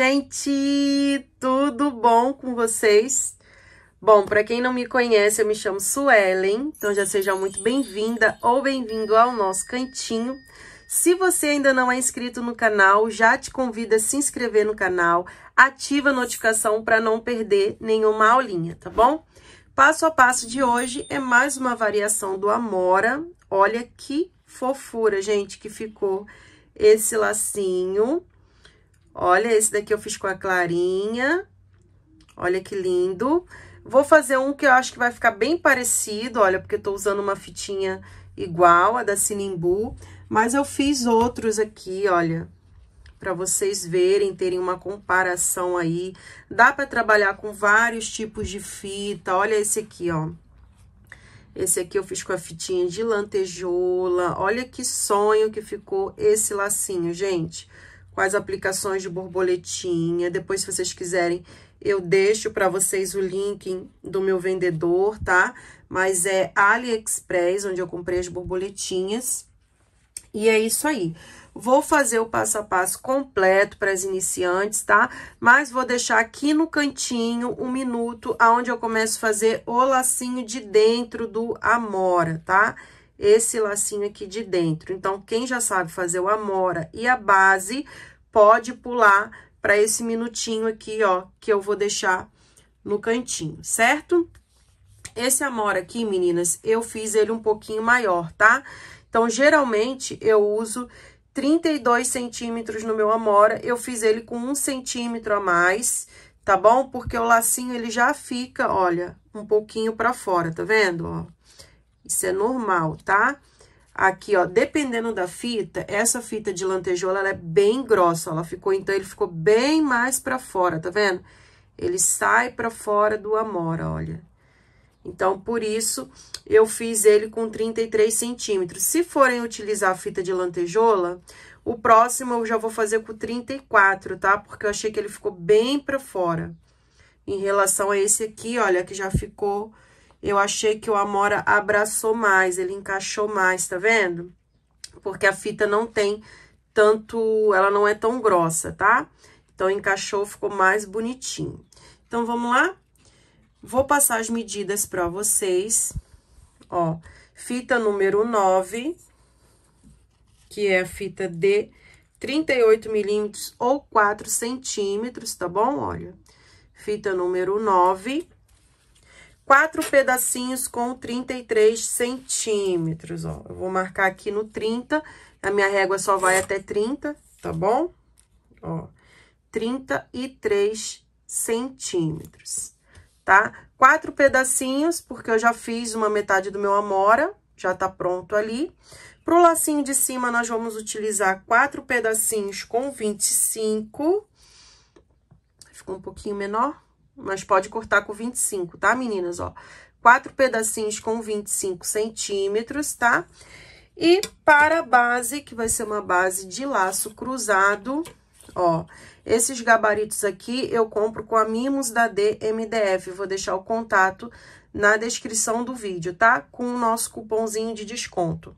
gente! Tudo bom com vocês? Bom, para quem não me conhece, eu me chamo Suelen, então já seja muito bem-vinda ou bem-vindo ao nosso cantinho. Se você ainda não é inscrito no canal, já te convido a se inscrever no canal, ativa a notificação para não perder nenhuma aulinha, tá bom? Passo a passo de hoje é mais uma variação do Amora. Olha que fofura, gente, que ficou esse lacinho. Olha, esse daqui eu fiz com a clarinha. Olha que lindo. Vou fazer um que eu acho que vai ficar bem parecido, olha, porque eu tô usando uma fitinha igual, a da Sinimbu. Mas eu fiz outros aqui, olha, para vocês verem, terem uma comparação aí. Dá para trabalhar com vários tipos de fita. Olha esse aqui, ó. Esse aqui eu fiz com a fitinha de lantejola. Olha que sonho que ficou esse lacinho, gente. Gente quais aplicações de borboletinha. Depois, se vocês quiserem, eu deixo para vocês o link do meu vendedor, tá? Mas é AliExpress, onde eu comprei as borboletinhas. E é isso aí. Vou fazer o passo a passo completo para as iniciantes, tá? Mas vou deixar aqui no cantinho um minuto aonde eu começo a fazer o lacinho de dentro do Amora, tá? Tá? esse lacinho aqui de dentro. Então, quem já sabe fazer o amora e a base, pode pular para esse minutinho aqui, ó, que eu vou deixar no cantinho, certo? Esse amora aqui, meninas, eu fiz ele um pouquinho maior, tá? Então, geralmente, eu uso 32 centímetros no meu amora, eu fiz ele com um centímetro a mais, tá bom? Porque o lacinho, ele já fica, olha, um pouquinho para fora, tá vendo, ó? Isso é normal, tá? Aqui, ó, dependendo da fita, essa fita de lantejola, ela é bem grossa, ela ficou, então, ele ficou bem mais pra fora, tá vendo? Ele sai pra fora do amora, olha. Então, por isso, eu fiz ele com 33 centímetros. Se forem utilizar a fita de lantejola, o próximo eu já vou fazer com 34, tá? Porque eu achei que ele ficou bem pra fora. Em relação a esse aqui, olha, que já ficou eu achei que o Amora abraçou mais, ele encaixou mais, tá vendo? Porque a fita não tem tanto, ela não é tão grossa, tá? Então, encaixou, ficou mais bonitinho. Então, vamos lá? Vou passar as medidas pra vocês. Ó, fita número 9, que é a fita de 38 milímetros ou 4 centímetros, tá bom? Olha, fita número 9 quatro pedacinhos com 33 centímetros, ó. Eu vou marcar aqui no 30, a minha régua só vai até 30, tá bom? Ó, 33 centímetros, tá? Quatro pedacinhos, porque eu já fiz uma metade do meu amora, já tá pronto ali. Pro lacinho de cima, nós vamos utilizar quatro pedacinhos com 25. Ficou um pouquinho menor, mas pode cortar com 25, tá, meninas? Ó, quatro pedacinhos com 25 centímetros, tá? E para a base, que vai ser uma base de laço cruzado, ó, esses gabaritos aqui eu compro com a Mimos da DMDF, vou deixar o contato na descrição do vídeo, tá? Com o nosso cupomzinho de desconto.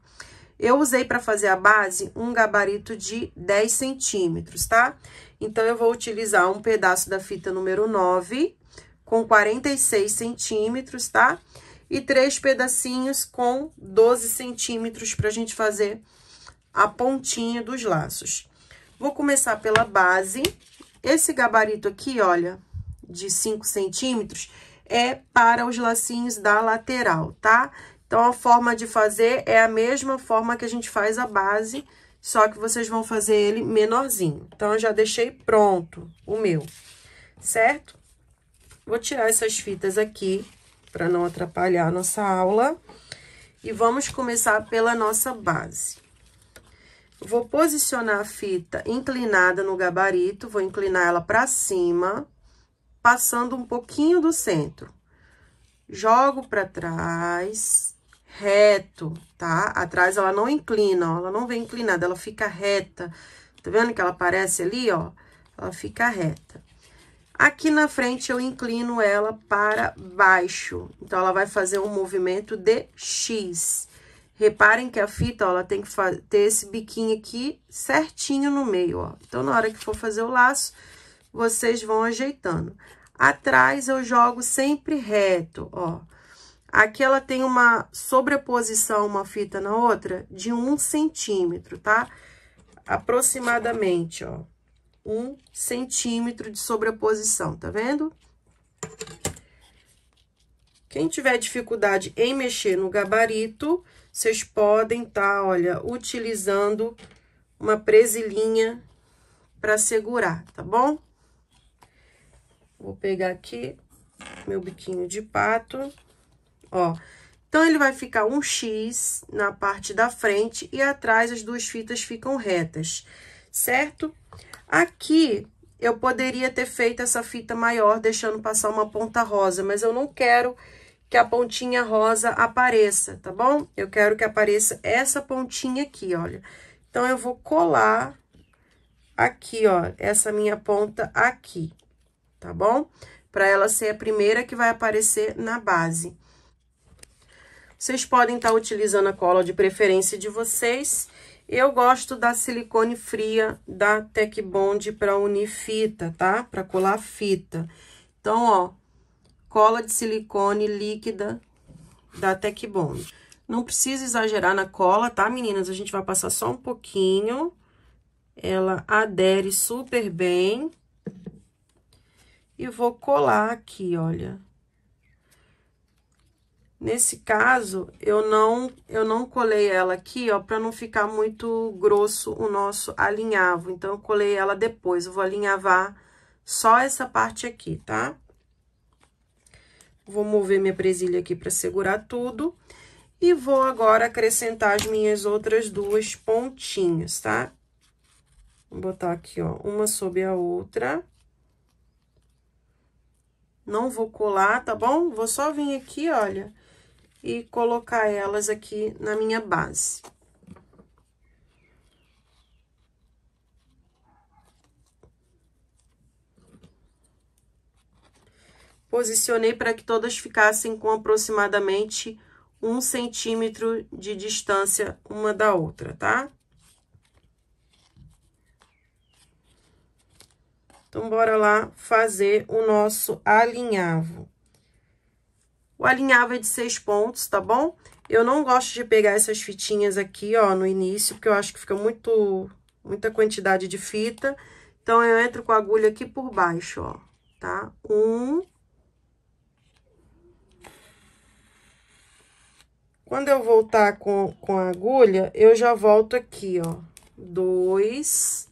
Eu usei para fazer a base um gabarito de 10 centímetros, tá? Então, eu vou utilizar um pedaço da fita número 9, com 46 centímetros, tá? E três pedacinhos com 12 centímetros para a gente fazer a pontinha dos laços. Vou começar pela base. Esse gabarito aqui, olha, de 5 centímetros, é para os lacinhos da lateral, tá? Então, a forma de fazer é a mesma forma que a gente faz a base, só que vocês vão fazer ele menorzinho. Então, eu já deixei pronto o meu, certo? Vou tirar essas fitas aqui, para não atrapalhar a nossa aula. E vamos começar pela nossa base. Eu vou posicionar a fita inclinada no gabarito, vou inclinar ela para cima, passando um pouquinho do centro. Jogo para trás, reto, tá? Atrás ela não inclina, ó, ela não vem inclinada, ela fica reta. Tá vendo que ela aparece ali, ó? Ela fica reta. Aqui na frente, eu inclino ela para baixo. Então, ela vai fazer um movimento de X. Reparem que a fita, ó, ela tem que ter esse biquinho aqui certinho no meio, ó. Então, na hora que for fazer o laço, vocês vão ajeitando. Atrás, eu jogo sempre reto, ó. Aqui ela tem uma sobreposição, uma fita na outra, de um centímetro, tá? Aproximadamente, ó um centímetro de sobreposição, tá vendo? Quem tiver dificuldade em mexer no gabarito, vocês podem tá, olha, utilizando uma presilhinha para segurar, tá bom? Vou pegar aqui meu biquinho de pato, ó. Então, ele vai ficar um X na parte da frente e atrás as duas fitas ficam retas, certo? Certo? Aqui, eu poderia ter feito essa fita maior, deixando passar uma ponta rosa, mas eu não quero que a pontinha rosa apareça, tá bom? Eu quero que apareça essa pontinha aqui, olha. Então, eu vou colar aqui, ó, essa minha ponta aqui, tá bom? Pra ela ser a primeira que vai aparecer na base. Vocês podem estar tá utilizando a cola de preferência de vocês. Eu gosto da silicone fria da Tec Bond para unir fita, tá? Para colar fita. Então, ó, cola de silicone líquida da Tec Bond. Não precisa exagerar na cola, tá, meninas? A gente vai passar só um pouquinho. Ela adere super bem. E vou colar aqui, olha. Nesse caso, eu não, eu não colei ela aqui, ó, pra não ficar muito grosso o nosso alinhavo. Então, eu colei ela depois, eu vou alinhavar só essa parte aqui, tá? Vou mover minha presilha aqui pra segurar tudo. E vou agora acrescentar as minhas outras duas pontinhas, tá? Vou botar aqui, ó, uma sobre a outra. Não vou colar, tá bom? Vou só vir aqui, olha e colocar elas aqui na minha base. Posicionei para que todas ficassem com aproximadamente um centímetro de distância uma da outra, tá? Então, bora lá fazer o nosso alinhavo o alinhava é de seis pontos, tá bom? Eu não gosto de pegar essas fitinhas aqui, ó, no início, porque eu acho que fica muito, muita quantidade de fita. Então, eu entro com a agulha aqui por baixo, ó, tá? Um. Quando eu voltar com, com a agulha, eu já volto aqui, ó. Dois.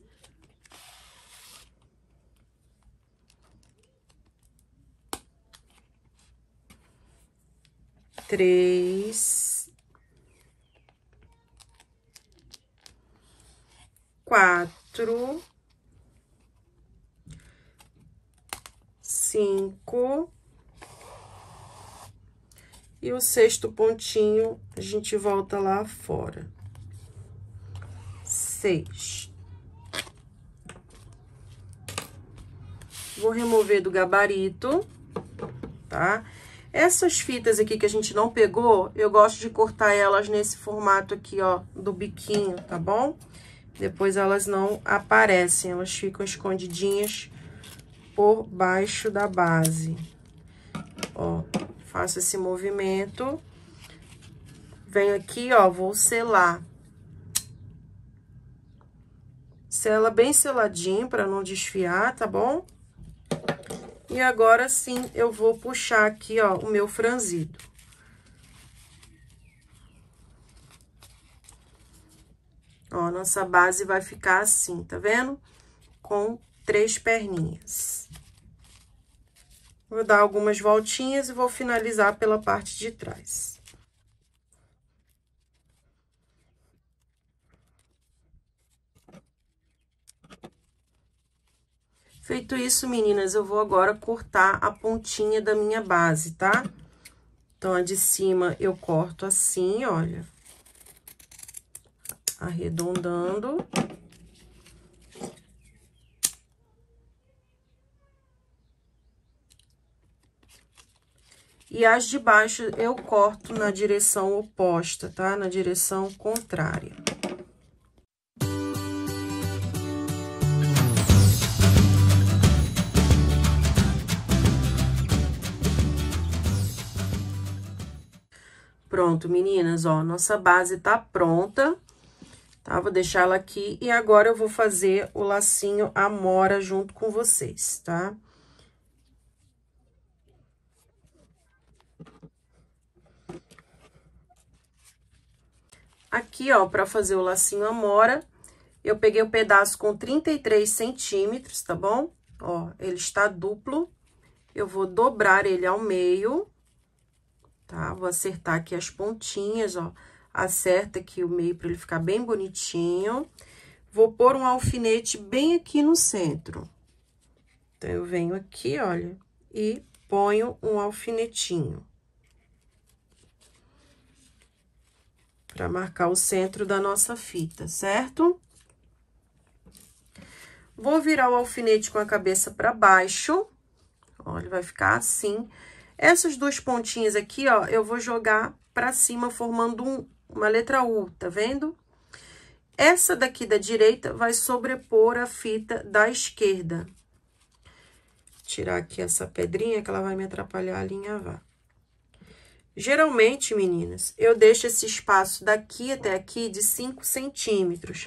três, quatro, cinco. E o sexto pontinho, a gente volta lá fora. Seis. Vou remover do gabarito, tá? Tá? Essas fitas aqui que a gente não pegou, eu gosto de cortar elas nesse formato aqui, ó, do biquinho, tá bom? Depois elas não aparecem, elas ficam escondidinhas por baixo da base. Ó, faço esse movimento. Venho aqui, ó, vou selar. Sela bem seladinho para não desfiar, tá bom? E agora sim, eu vou puxar aqui, ó, o meu franzido. Ó, nossa base vai ficar assim, tá vendo? Com três perninhas. Vou dar algumas voltinhas e vou finalizar pela parte de trás. Feito isso, meninas, eu vou agora cortar a pontinha da minha base, tá? Então, a de cima eu corto assim, olha. Arredondando. E as de baixo eu corto na direção oposta, tá? Na direção contrária. Pronto, meninas, ó, nossa base tá pronta, tá? Vou deixar ela aqui e agora eu vou fazer o lacinho amora junto com vocês, tá? Aqui, ó, pra fazer o lacinho amora, eu peguei o um pedaço com 33 centímetros, tá bom? Ó, ele está duplo. Eu vou dobrar ele ao meio tá? Vou acertar aqui as pontinhas, ó. Acerta aqui o meio para ele ficar bem bonitinho. Vou pôr um alfinete bem aqui no centro. Então, eu venho aqui, olha, e ponho um alfinetinho. Pra marcar o centro da nossa fita, certo? Vou virar o alfinete com a cabeça para baixo. Olha, vai ficar assim. Assim essas duas pontinhas aqui, ó, eu vou jogar pra cima formando um, uma letra U, tá vendo? Essa daqui da direita vai sobrepor a fita da esquerda. Tirar aqui essa pedrinha que ela vai me atrapalhar a linha, vá. Geralmente, meninas, eu deixo esse espaço daqui até aqui de 5 centímetros.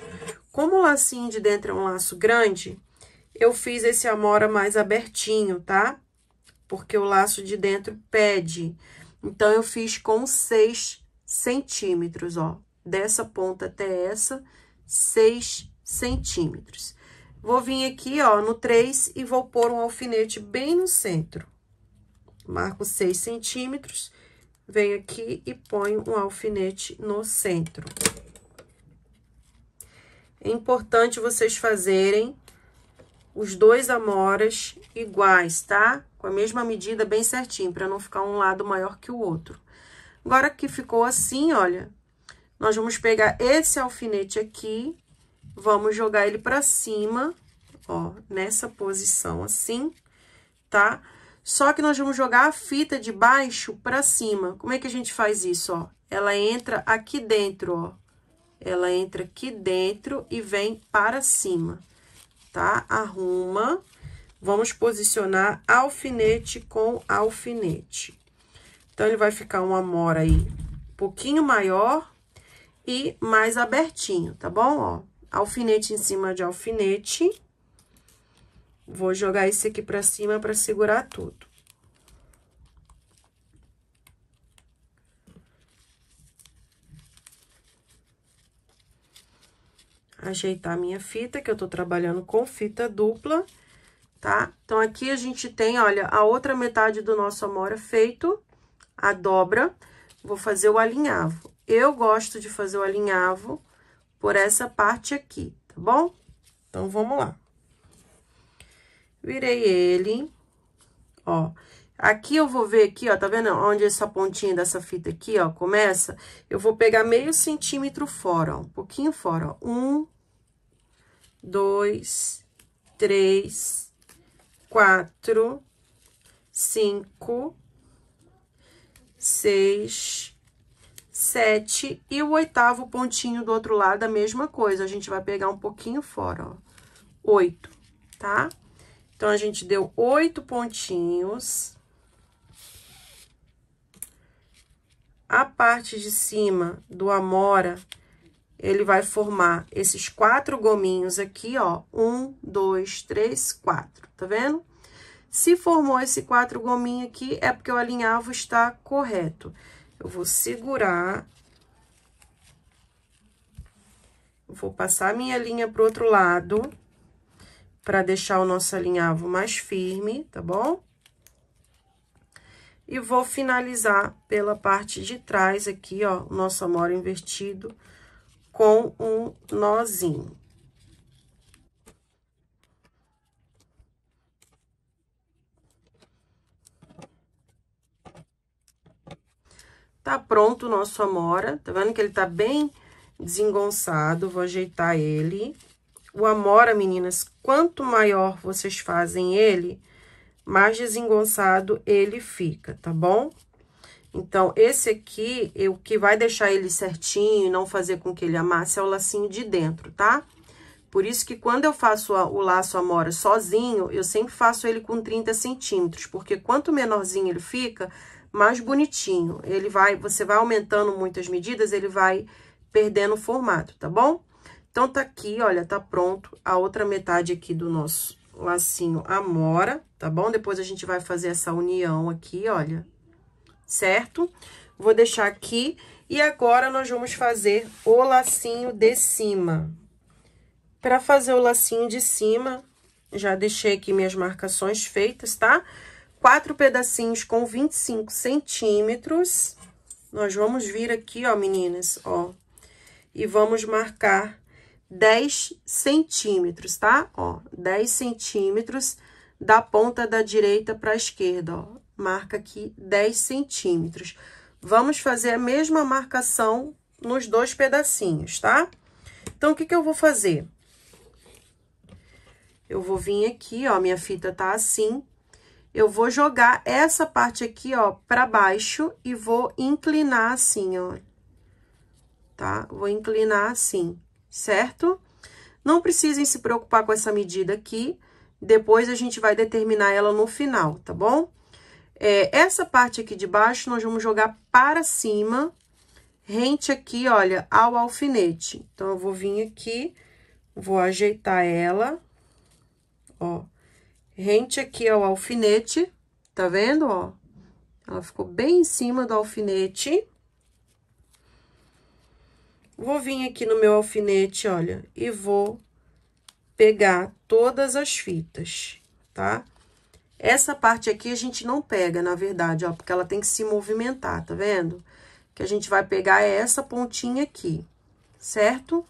Como o lacinho de dentro é um laço grande, eu fiz esse amora mais abertinho, tá? porque o laço de dentro pede. Então, eu fiz com 6 centímetros, ó. Dessa ponta até essa, 6 centímetros. Vou vir aqui, ó, no 3 e vou pôr um alfinete bem no centro. Marco 6 centímetros, venho aqui e ponho um alfinete no centro. É importante vocês fazerem os dois amoras iguais, tá? com a mesma medida bem certinho, para não ficar um lado maior que o outro. Agora que ficou assim, olha, nós vamos pegar esse alfinete aqui, vamos jogar ele pra cima, ó, nessa posição assim, tá? Só que nós vamos jogar a fita de baixo pra cima. Como é que a gente faz isso, ó? Ela entra aqui dentro, ó. Ela entra aqui dentro e vem para cima, tá? Arruma Vamos posicionar alfinete com alfinete. Então, ele vai ficar um amor aí um pouquinho maior e mais abertinho, tá bom? Ó, alfinete em cima de alfinete. Vou jogar esse aqui pra cima pra segurar tudo. Ajeitar minha fita, que eu tô trabalhando com fita dupla tá? Então, aqui a gente tem, olha, a outra metade do nosso amora feito, a dobra, vou fazer o alinhavo. Eu gosto de fazer o alinhavo por essa parte aqui, tá bom? Então, vamos lá. Virei ele, ó. Aqui eu vou ver aqui, ó, tá vendo onde essa pontinha dessa fita aqui, ó, começa? Eu vou pegar meio centímetro fora, ó, um pouquinho fora, ó. Um, dois, três, quatro, cinco, seis, sete e o oitavo pontinho do outro lado, a mesma coisa. A gente vai pegar um pouquinho fora, ó, oito, tá? Então, a gente deu oito pontinhos. A parte de cima do Amora ele vai formar esses quatro gominhos aqui, ó. Um, dois, três, quatro, tá vendo? Se formou esse quatro gominho aqui, é porque o alinhavo está correto. Eu vou segurar. Vou passar minha linha pro outro lado, para deixar o nosso alinhavo mais firme, tá bom? E vou finalizar pela parte de trás aqui, ó, o nosso amor invertido com um nozinho. Tá pronto o nosso amora, tá vendo que ele tá bem desengonçado, vou ajeitar ele. O amora, meninas, quanto maior vocês fazem ele, mais desengonçado ele fica, tá bom? Então, esse aqui, é o que vai deixar ele certinho e não fazer com que ele amasse é o lacinho de dentro, tá? Por isso que quando eu faço o laço amora sozinho, eu sempre faço ele com 30 centímetros, porque quanto menorzinho ele fica, mais bonitinho. Ele vai, você vai aumentando muitas medidas, ele vai perdendo o formato, tá bom? Então, tá aqui, olha, tá pronto a outra metade aqui do nosso lacinho amora, tá bom? Depois a gente vai fazer essa união aqui, olha, certo? Vou deixar aqui. E agora, nós vamos fazer o lacinho de cima. Para fazer o lacinho de cima, já deixei aqui minhas marcações feitas, tá? Quatro pedacinhos com 25 centímetros. Nós vamos vir aqui, ó, meninas, ó. E vamos marcar 10 centímetros, tá? Ó, 10 centímetros da ponta da direita para a esquerda, ó marca aqui 10 centímetros. Vamos fazer a mesma marcação nos dois pedacinhos, tá? Então, o que que eu vou fazer? Eu vou vir aqui, ó, minha fita tá assim. Eu vou jogar essa parte aqui, ó, pra baixo e vou inclinar assim, ó. Tá? Vou inclinar assim, certo? Não precisem se preocupar com essa medida aqui. Depois, a gente vai determinar ela no final, tá bom? É, essa parte aqui de baixo, nós vamos jogar para cima, rente aqui, olha, ao alfinete. Então, eu vou vir aqui, vou ajeitar ela, ó, rente aqui ao alfinete, tá vendo, ó? Ela ficou bem em cima do alfinete. Vou vir aqui no meu alfinete, olha, e vou pegar todas as fitas, tá? Tá? Essa parte aqui a gente não pega, na verdade, ó, porque ela tem que se movimentar, tá vendo? Que a gente vai pegar é essa pontinha aqui, certo?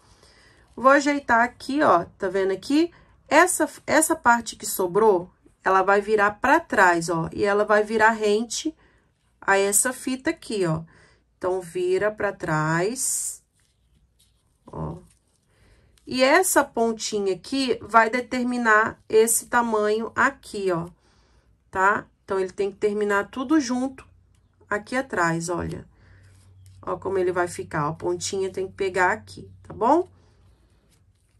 Vou ajeitar aqui, ó, tá vendo aqui? Essa, essa parte que sobrou, ela vai virar pra trás, ó, e ela vai virar rente a essa fita aqui, ó. Então, vira pra trás, ó. E essa pontinha aqui vai determinar esse tamanho aqui, ó tá? Então, ele tem que terminar tudo junto aqui atrás, olha. Ó como ele vai ficar, ó, a pontinha tem que pegar aqui, tá bom?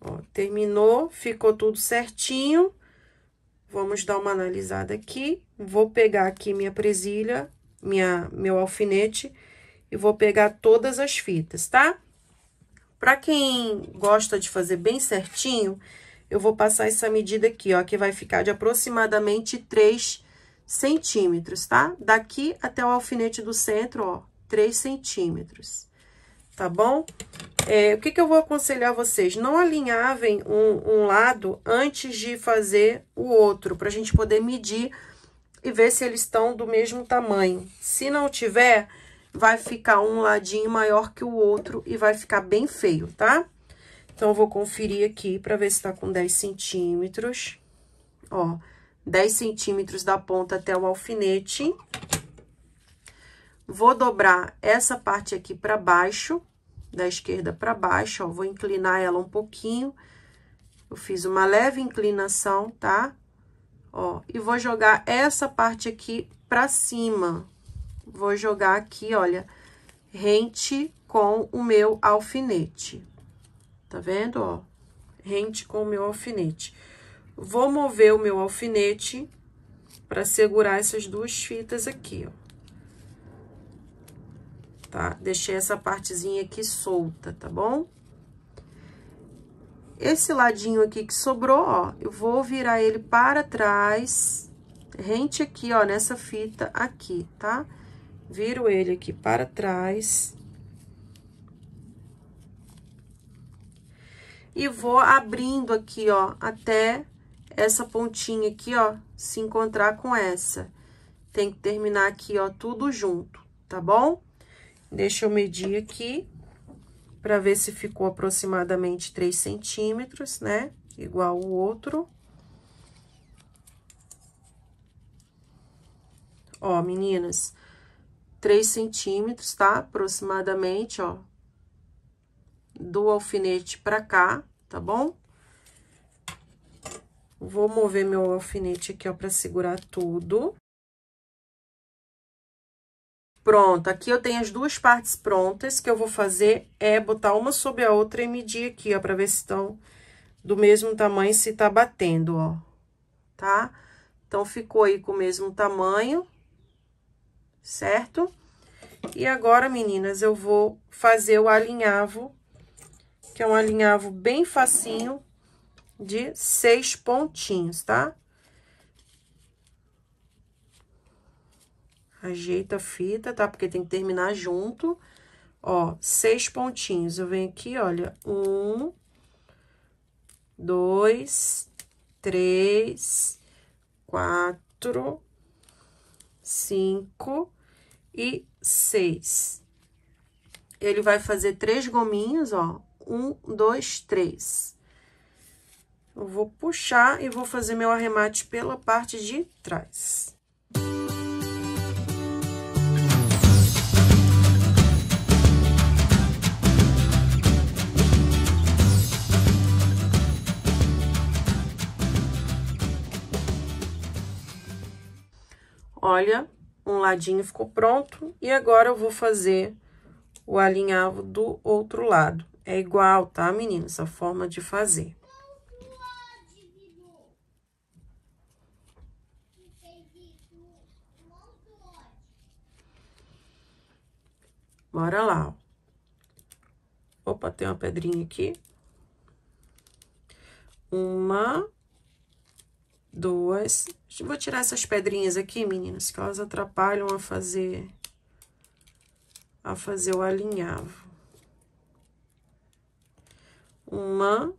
Ó, terminou, ficou tudo certinho. Vamos dar uma analisada aqui. Vou pegar aqui minha presilha, minha, meu alfinete, e vou pegar todas as fitas, tá? Pra quem gosta de fazer bem certinho, eu vou passar essa medida aqui, ó, que vai ficar de aproximadamente 3 centímetros, tá? Daqui até o alfinete do centro, ó, 3 centímetros, tá bom? É, o que, que eu vou aconselhar vocês? Não alinhavem um, um lado antes de fazer o outro, pra gente poder medir e ver se eles estão do mesmo tamanho. Se não tiver, vai ficar um ladinho maior que o outro e vai ficar bem feio, tá? Tá? Então, eu vou conferir aqui para ver se tá com 10 centímetros. Ó, 10 centímetros da ponta até o alfinete. Vou dobrar essa parte aqui para baixo, da esquerda para baixo, ó. Vou inclinar ela um pouquinho. Eu fiz uma leve inclinação, tá? Ó, e vou jogar essa parte aqui para cima. Vou jogar aqui, olha, rente com o meu alfinete. Tá vendo, ó? Rente com o meu alfinete. Vou mover o meu alfinete para segurar essas duas fitas aqui, ó. Tá? Deixei essa partezinha aqui solta, tá bom? Esse ladinho aqui que sobrou, ó, eu vou virar ele para trás, rente aqui, ó, nessa fita aqui, tá? Viro ele aqui para trás e vou abrindo aqui, ó, até essa pontinha aqui, ó, se encontrar com essa. Tem que terminar aqui, ó, tudo junto, tá bom? Deixa eu medir aqui, pra ver se ficou aproximadamente 3 centímetros, né? Igual o outro. Ó, meninas, 3 centímetros, tá? Aproximadamente, ó, do alfinete pra cá, tá bom? Vou mover meu alfinete aqui, ó, pra segurar tudo. Pronto, aqui eu tenho as duas partes prontas, que eu vou fazer é botar uma sobre a outra e medir aqui, ó, pra ver se estão do mesmo tamanho, se tá batendo, ó, tá? Então, ficou aí com o mesmo tamanho, certo? E agora, meninas, eu vou fazer o alinhavo que é um alinhavo bem facinho de seis pontinhos, tá? Ajeita a fita, tá? Porque tem que terminar junto. Ó, seis pontinhos. Eu venho aqui, olha, um, dois, três, quatro, cinco e seis. Ele vai fazer três gominhos, ó, um, dois, três. Eu vou puxar e vou fazer meu arremate pela parte de trás. Olha, um ladinho ficou pronto e agora eu vou fazer o alinhavo do outro lado. É igual, tá, menino? Essa forma de fazer. Bora lá, ó. Opa, tem uma pedrinha aqui. Uma, duas. Vou tirar essas pedrinhas aqui, meninas, que elas atrapalham a fazer, a fazer o alinhavo. Uma,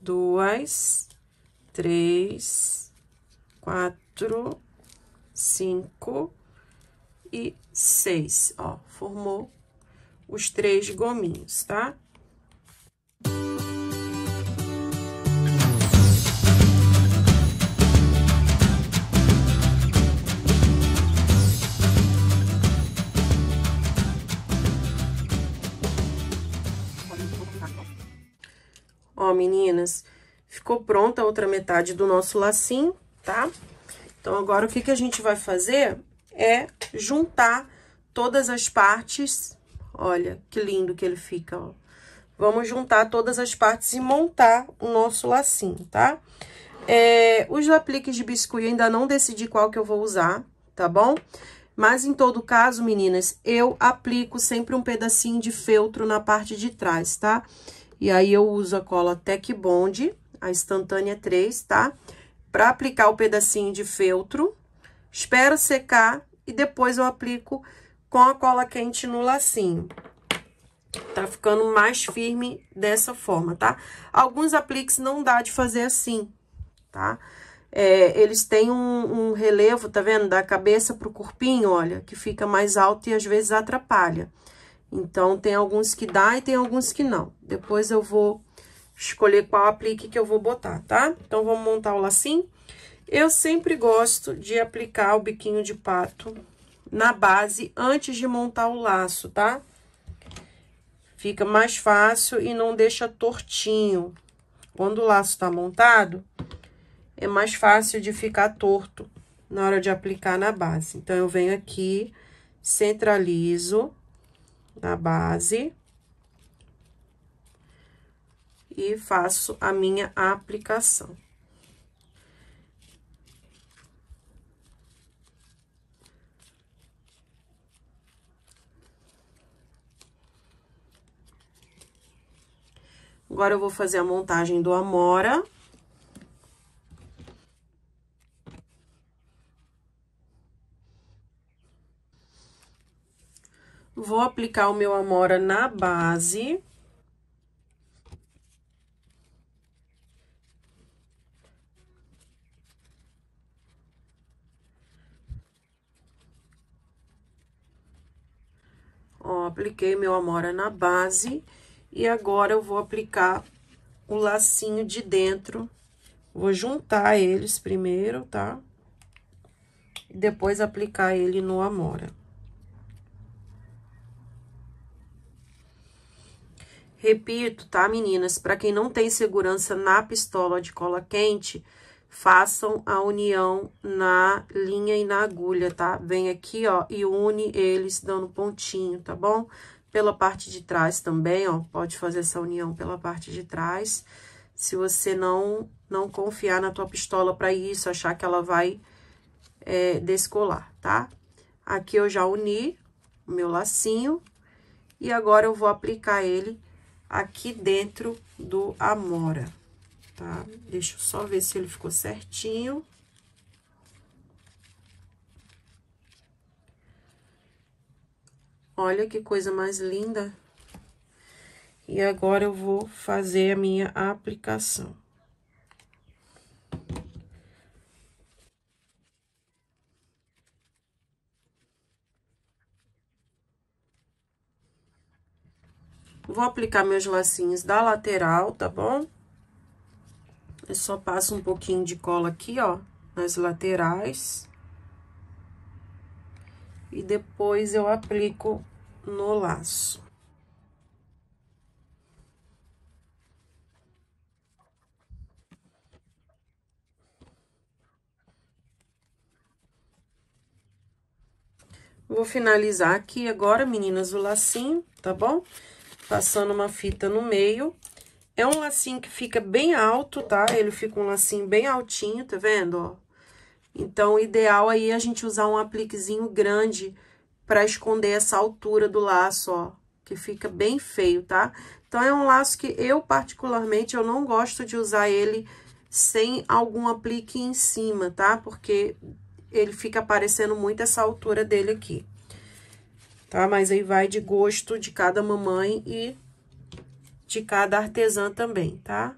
duas, três, quatro, cinco e seis. Ó, formou os três gominhos, tá? Ó, meninas, ficou pronta a outra metade do nosso lacinho, tá? Então, agora, o que, que a gente vai fazer é juntar todas as partes. Olha, que lindo que ele fica, ó. Vamos juntar todas as partes e montar o nosso lacinho, tá? É, os apliques de biscuit, ainda não decidi qual que eu vou usar, tá bom? Mas, em todo caso, meninas, eu aplico sempre um pedacinho de feltro na parte de trás, tá? Tá? E aí, eu uso a cola Tec Bond, a instantânea 3, tá? Pra aplicar o pedacinho de feltro, espero secar e depois eu aplico com a cola quente no lacinho. Tá ficando mais firme dessa forma, tá? Alguns apliques não dá de fazer assim, tá? É, eles têm um, um, relevo, tá vendo? Da cabeça pro corpinho, olha, que fica mais alto e às vezes atrapalha. Então, tem alguns que dá e tem alguns que não. Depois eu vou escolher qual aplique que eu vou botar, tá? Então, vamos montar o lacinho. Eu sempre gosto de aplicar o biquinho de pato na base antes de montar o laço, tá? Fica mais fácil e não deixa tortinho. Quando o laço tá montado, é mais fácil de ficar torto na hora de aplicar na base. Então, eu venho aqui, centralizo na base. E faço a minha aplicação. Agora, eu vou fazer a montagem do Amora. Vou aplicar o meu Amora na base. Ó, apliquei meu Amora na base. E agora, eu vou aplicar o lacinho de dentro. Vou juntar eles primeiro, tá? E depois, aplicar ele no Amora. Repito, tá, meninas? Para quem não tem segurança na pistola de cola quente, façam a união na linha e na agulha, tá? Vem aqui, ó, e une eles dando pontinho, tá bom? Pela parte de trás também, ó, pode fazer essa união pela parte de trás. Se você não, não confiar na tua pistola para isso, achar que ela vai é, descolar, tá? Aqui eu já uni o meu lacinho e agora eu vou aplicar ele aqui dentro do Amora, tá? Deixa eu só ver se ele ficou certinho. Olha que coisa mais linda. E agora, eu vou fazer a minha aplicação. Vou aplicar meus lacinhos da lateral, tá bom? Eu só passo um pouquinho de cola aqui, ó, nas laterais. E depois eu aplico no laço. Vou finalizar aqui agora, meninas, o lacinho, tá bom? passando uma fita no meio. É um lacinho que fica bem alto, tá? Ele fica um lacinho bem altinho, tá vendo, ó? Então, o ideal aí é a gente usar um apliquezinho grande para esconder essa altura do laço, ó, que fica bem feio, tá? Então, é um laço que eu, particularmente, eu não gosto de usar ele sem algum aplique em cima, tá? Porque ele fica aparecendo muito essa altura dele aqui tá? Mas aí vai de gosto de cada mamãe e de cada artesã também, tá?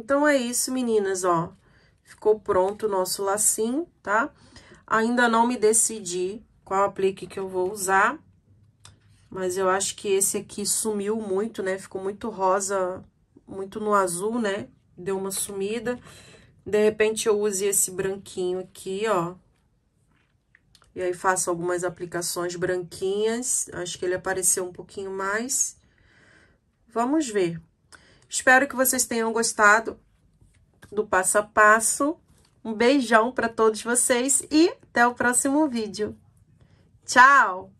Então, é isso, meninas, ó. Ficou pronto o nosso lacinho, tá? Ainda não me decidi qual aplique que eu vou usar, mas eu acho que esse aqui sumiu muito, né? Ficou muito rosa, muito no azul, né? Deu uma sumida. De repente, eu use esse branquinho aqui, ó. E aí, faço algumas aplicações branquinhas. Acho que ele apareceu um pouquinho mais. Vamos ver. Espero que vocês tenham gostado do passo a passo. Um beijão para todos vocês e até o próximo vídeo. Tchau!